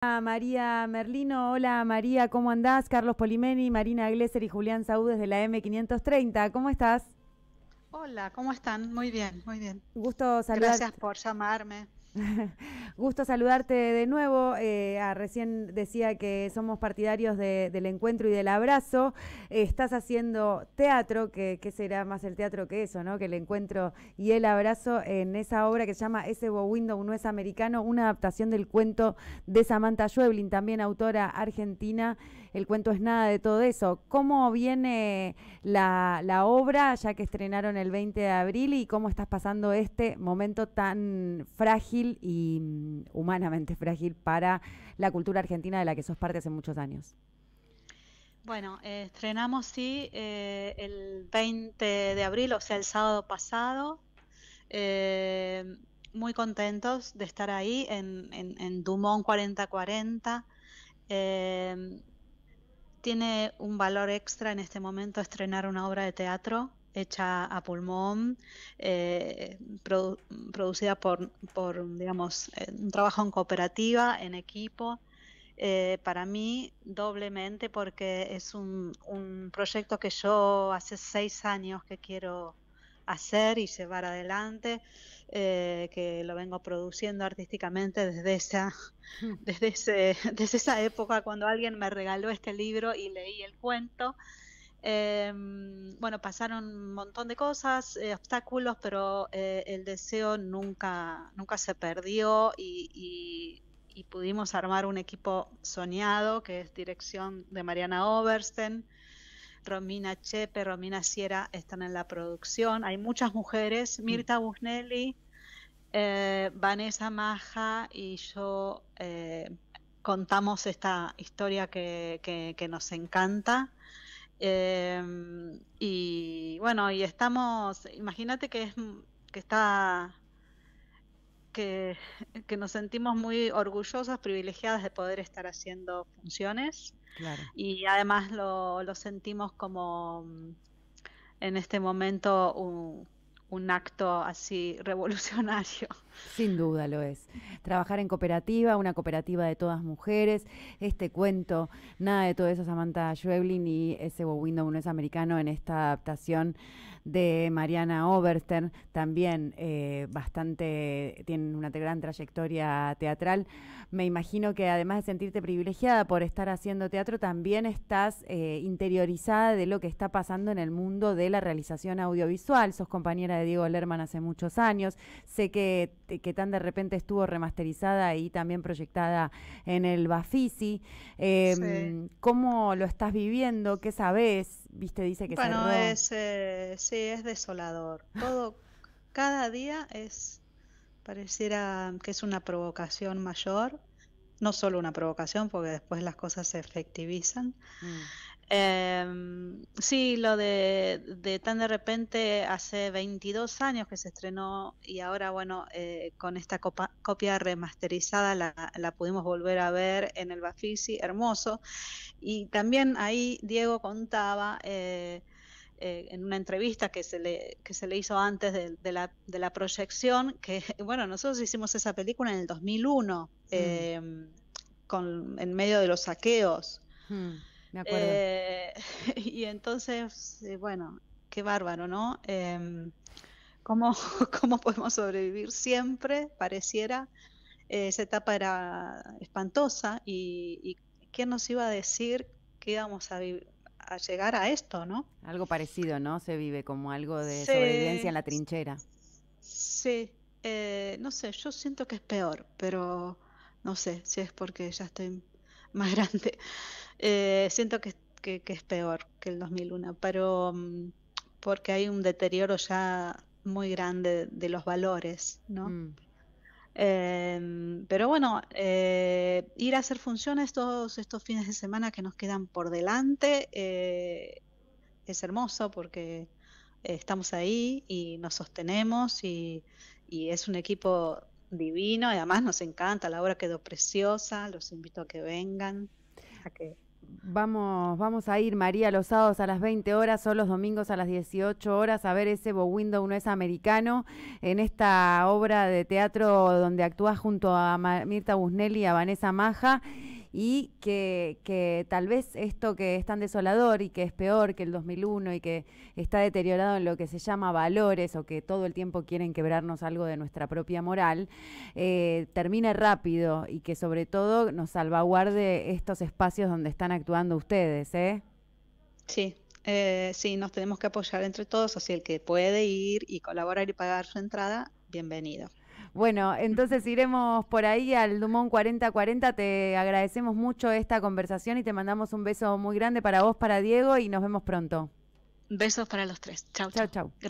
Ah, María Merlino, hola María, ¿cómo andás? Carlos Polimeni, Marina Glesser y Julián Saúdes desde la M530, ¿cómo estás? Hola, ¿cómo están? Muy bien, muy bien. Gusto saludar. Gracias por llamarme. Gusto saludarte de nuevo. Eh, ah, recién decía que somos partidarios del encuentro y del abrazo. estás haciendo teatro, que, será más el teatro que eso, ¿no? Que el encuentro y el abrazo en esa obra que se llama Ese Window no es americano, una adaptación del cuento de Samantha Schweblin, también autora argentina. El cuento es nada de todo eso. ¿Cómo viene la obra, ya que estrenaron el 20 de abril, y cómo estás pasando este momento tan frágil? y mm, humanamente frágil para la cultura argentina de la que sos parte hace muchos años. Bueno, eh, estrenamos sí eh, el 20 de abril, o sea, el sábado pasado. Eh, muy contentos de estar ahí en, en Dumont 4040. tiene un valor extra en este momento estrenar una obra de teatro hecha a pulmón, eh, producida por, digamos, eh, un trabajo en cooperativa, en equipo. Eh, para mí, doblemente, porque es un, proyecto que yo hace seis años que quiero hacer y llevar adelante, que lo vengo produciendo artísticamente desde esa, desde, desde esa época cuando alguien me regaló este libro y leí el cuento. Em, bueno, pasaron un montón de cosas, eh, obstáculos, pero eh, el deseo nunca, nunca se perdió y, pudimos armar un equipo soñado que es dirección de Mariana Obersten. Romina Chepe, Romina Sierra están en la producción. Hay muchas mujeres, mm. Mirta Busnelli, eh, Vanessa Maja y yo contamos esta historia que, que nos encanta. Em, y bueno, y estamos, imagínate que es que está que, nos sentimos muy orgullosas, privilegiadas de poder estar haciendo funciones. Y además lo, lo sentimos como en este momento un, un acto así revolucionario. Sin duda lo es. Trabajar en cooperativa, una cooperativa de todas mujeres, este cuento, nada de todo eso, Samantha Schweblin y ese Window no es americano en esta adaptación de Mariana Oberstern, también eh, bastante, tiene una gran trayectoria teatral. Me imagino que además de sentirte privilegiada por estar haciendo teatro, también estás eh, interiorizada de lo que está pasando en el mundo de la realización audiovisual, sos compañera Diego Lerman hace muchos años. Sé que, tan de repente estuvo remasterizada y también proyectada en el Bafisi. Em, ¿Cómo lo estás viviendo? ¿Qué sabes? Viste, dice que bueno, Es, eh, sí, es desolador. Todo, cada día es pareciera que es una provocación mayor, no solo una provocación, porque después las cosas se efectivizan. Mm. Em, sí, lo de, tan de repente hace 22 años que se estrenó y ahora, bueno, eh, con esta copia remasterizada la, pudimos volver a ver en el Bafisi, hermoso. Y también ahí Diego contaba... Eh, eh, en una entrevista que se le, que se le hizo antes de, la, proyección, que bueno, nosotros hicimos esa película en el 2001, mm. em, con, en medio de los saqueos. Mm. Eh, y entonces, eh, bueno, qué bárbaro, ¿no? Em, ¿cómo, podemos sobrevivir siempre? Pareciera, eh, esa etapa era espantosa y, ¿quién nos iba a decir que íbamos a llegar a esto, ¿no? Algo parecido, ¿no? Se vive como algo de sobrevivencia en la trinchera. Sí, no sé, yo siento que es peor, pero no sé si es porque ya estoy más grande. Eh, siento que, es peor que el 2001, pero mm, porque hay un deterioro ya muy grande de los valores, ¿no? Mm. Em, pero bueno, eh, ir a hacer funciones todos estos fines de semana que nos quedan por delante eh, es hermoso porque estamos ahí y nos sostenemos y, es un equipo divino y además nos encanta, la obra quedó preciosa, los invito a que vengan, a que Vamos, vamos a ir, María, los sábados a las 20 horas o los domingos a las 18 horas a ver ese Bo Window no es americano en esta obra de teatro donde actúa junto a Mirta Busnelli y a Vanessa Maja y que, tal vez esto que es tan desolador y que es peor que el 2001 y que está deteriorado en lo que se llama valores o que todo el tiempo quieren quebrarnos algo de nuestra propia moral, eh, termine rápido y que sobre todo nos salvaguarde estos espacios donde están actuando ustedes. ¿eh? Sí, eh, sí, nos tenemos que apoyar entre todos, así el que puede ir y colaborar y pagar su entrada, bienvenido. Bueno, entonces iremos por ahí al Dumont 4040. Te agradecemos mucho esta conversación y te mandamos un beso muy grande para vos, para Diego y nos vemos pronto. Besos para los tres. Chao. Chao, chao. Gracias.